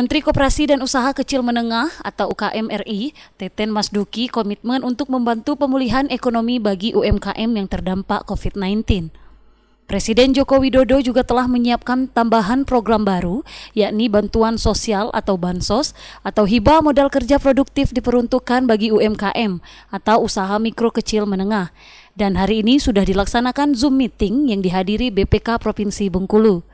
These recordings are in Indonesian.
Menteri Koperasi dan Usaha Kecil Menengah atau UKM RI, Teten Masduki komitmen untuk membantu pemulihan ekonomi bagi UMKM yang terdampak COVID-19. Presiden Joko Widodo juga telah menyiapkan tambahan program baru, yakni bantuan sosial atau bansos atau hibah modal kerja produktif diperuntukkan bagi UMKM atau usaha mikro kecil menengah. Dan hari ini sudah dilaksanakan Zoom meeting yang dihadiri BPK Provinsi Bengkulu.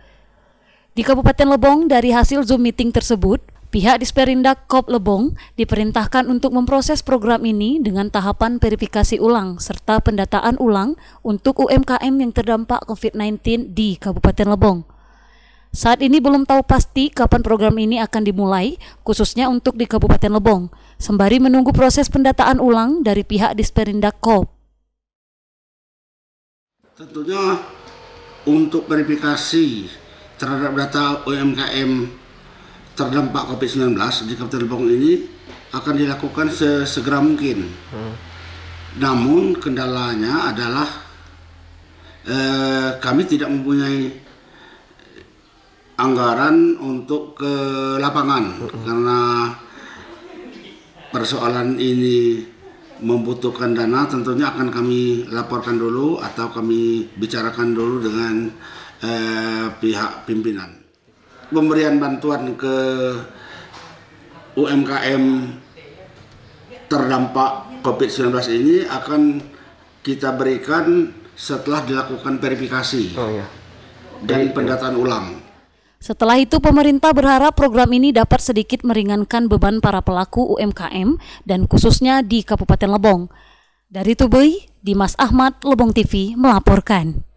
Di Kabupaten Lebong, dari hasil Zoom meeting tersebut, pihak Disperindak Kop Lebong diperintahkan untuk memproses program ini dengan tahapan verifikasi ulang serta pendataan ulang untuk UMKM yang terdampak COVID-19 di Kabupaten Lebong. Saat ini belum tahu pasti kapan program ini akan dimulai, khususnya untuk di Kabupaten Lebong, sembari menunggu proses pendataan ulang dari pihak Disperindak Kop. Tentunya untuk verifikasi terhadap data UMKM terdampak COVID-19 di Kabupaten Lebong ini akan dilakukan sesegera mungkin. Hmm. Namun kendalanya adalah eh, kami tidak mempunyai anggaran untuk ke lapangan hmm. karena persoalan ini membutuhkan dana tentunya akan kami laporkan dulu atau kami bicarakan dulu dengan eh, pihak pimpinan. Pemberian bantuan ke UMKM terdampak COVID-19 ini akan kita berikan setelah dilakukan verifikasi oh, iya. dan pendataan ulang. Setelah itu, pemerintah berharap program ini dapat sedikit meringankan beban para pelaku UMKM dan khususnya di Kabupaten Lebong. Dari Tubei, Dimas Ahmad, Lebong TV melaporkan.